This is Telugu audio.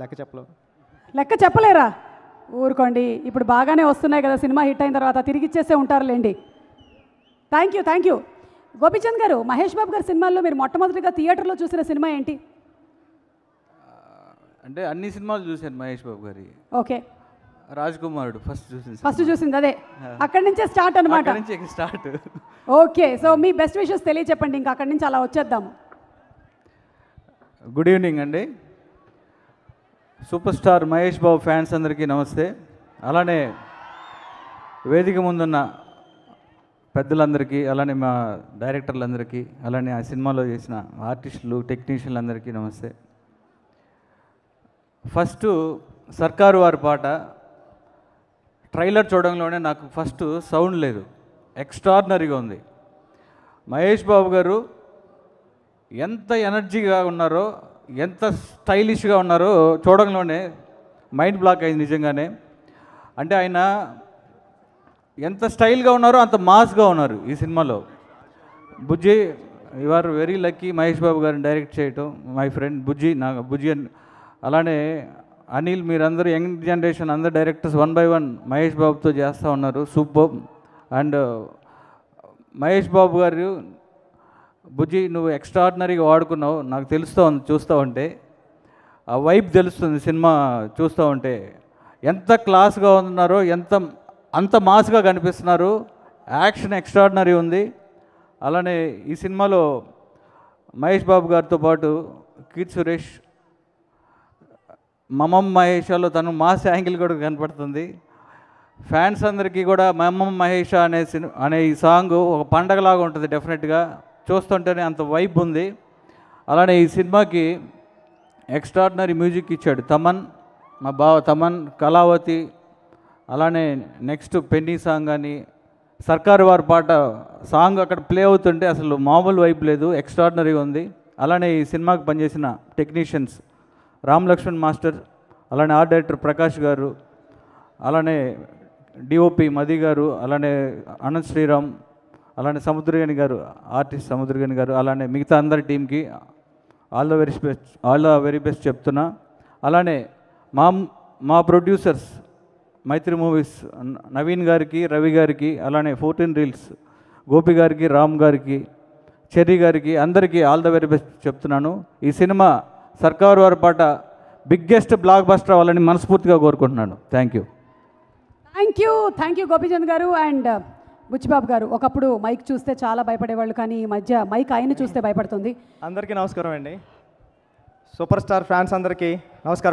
లెక్క చెప్పలేం లెక్క చెప్పలేరా ఊరుకోండి ఇప్పుడు బాగానే వస్తున్నాయి కదా సినిమా హిట్ అయిన తర్వాత తిరిగి ఇచ్చేసే ఉంటారులేండి thank you thank you Gopichand garu Mahesh బాబు గారి సినిమాల్లో మీరు మొట్టమొదటిగా థియేటర్లో చూసిన సినిమా ఏంటి అంటే అన్ని సినిమాలు చూశాను మహేష్ బాబు గారి ఓకే రాజ్ కుమారుడు ఫస్ట్ చూసింది ఫస్ట్ చూసింది అదే అక్కడి నుంచే స్టార్ట్ అనమాట నుంచి స్టార్ట్ ఓకే సో మీ బెస్ట్ విషెస్ తెలియచెప్పండి ఇంకా అక్కడి నుంచి అలా వచ్చేద్దాము గుడ్ ఈవినింగ్ అండి super star Mahesh Babu fans అందరికీ నమస్తే అలానే వేదిక ముందున్న పెద్దలందరికీ అలానే మా డైరెక్టర్లందరికీ అలానే ఆ సినిమాలో చేసిన ఆర్టిస్టులు టెక్నీషియన్లందరికీ నమస్తే ఫస్ట్ సర్కారు వారి పాట ట్రైలర్ చూడంలోనే నాకు ఫస్ట్ సౌండ్ లేదు ఎక్స్ట్రాడినరీగా ఉంది మహేష్ బాబు గారు ఎంత ఎనర్జీగా ఉన్నారో ఎంత స్టైలిష్గా ఉన్నారో చూడంలోనే మైండ్ బ్లాక్ అయింది నిజంగానే అంటే ఆయన ఎంత స్టైల్గా ఉన్నారో అంత మాస్గా ఉన్నారు ఈ సినిమాలో బుజ్జి you are very lucky Mahesh Babu గారిని డైరెక్ట్ చేయటం మై ఫ్రెండ్ బుజ్జి నా బుజ్జి అని అలానే అనిల్ మీరందరూ యంగ్ జనరేషన్ అందరు directors one by one Mahesh బాబుతో చేస్తూ ఉన్నారు సూపర్ అండ్ మహేష్ బాబు గారు బుజ్జి నువ్వు ఎక్స్ట్రాడినరీగా వాడుకున్నావు నాకు తెలుస్తూ చూస్తూ ఉంటే ఆ వైబ్ తెలుస్తుంది సినిమా చూస్తూ ఉంటే ఎంత క్లాస్గా ఉన్నారో ఎంత అంత మాస్గా కనిపిస్తున్నారు యాక్షన్ ఎక్స్ట్రాడినరీ ఉంది అలానే ఈ సినిమాలో మహేష్ బాబు గారితో పాటు కీర్తి సురేష్ మమం మహేషాలో తను మాస్ యాంగిల్ కూడా కనపడుతుంది ఫ్యాన్స్ అందరికీ కూడా మమం మహేష అనే సినిమా అనే ఈ సాంగ్ ఒక పండగలాగా ఉంటుంది డెఫినెట్గా చూస్తుంటేనే అంత వైబ్ ఉంది అలానే ఈ సినిమాకి ఎక్స్ట్రాడినరీ మ్యూజిక్ ఇచ్చాడు తమన్ మా బావ తమన్ కళావతి అలానే నెక్స్ట్ పెన్నీ సాంగ్ అని సర్కారు వారి పాట సాంగ్ అక్కడ ప్లే అవుతుంటే అసలు మామూలు వైపు లేదు ఎక్స్ట్రాడినరీగా ఉంది అలానే ఈ సినిమాకి పనిచేసిన టెక్నీషియన్స్ రామ్ లక్ష్మణ్ మాస్టర్ అలానే ఆర్ట్ డైరెక్టర్ ప్రకాష్ గారు అలానే డిఓపి మది గారు అలానే అనంత్ శ్రీరామ్ అలానే సముద్రగని గారు ఆర్టిస్ట్ సముద్రగని గారు అలానే మిగతా అందరి టీంకి all the very best all the very best చెప్తున్నా అలానే మా మా ప్రొడ్యూసర్స్ మైత్రి మూవీస్ నవీన్ గారికి రవి గారికి అలానే ఫోర్టీన్ రీల్స్ గోపి గారికి రామ్ గారికి చెర్రీ గారికి అందరికీ ఆల్ ద వెరీ బెస్ట్ చెప్తున్నాను ఈ సినిమా సర్కారు వారి పాట బిగ్గెస్ట్ బ్లాక్ బస్టర్ అవ్వాలని మనస్ఫూర్తిగా కోరుకుంటున్నాను thank you thank you thank you Gopichand garu and Buchibabu గారు ఒకప్పుడు మైక్ చూస్తే చాలా భయపడేవాళ్ళు కానీ ఈ మధ్య మైక్ ఆయన చూస్తే భయపడుతుంది అందరికీ నమస్కారం అండి సూపర్ స్టార్ ఫ్యాన్స్ అందరికీ నమస్కారం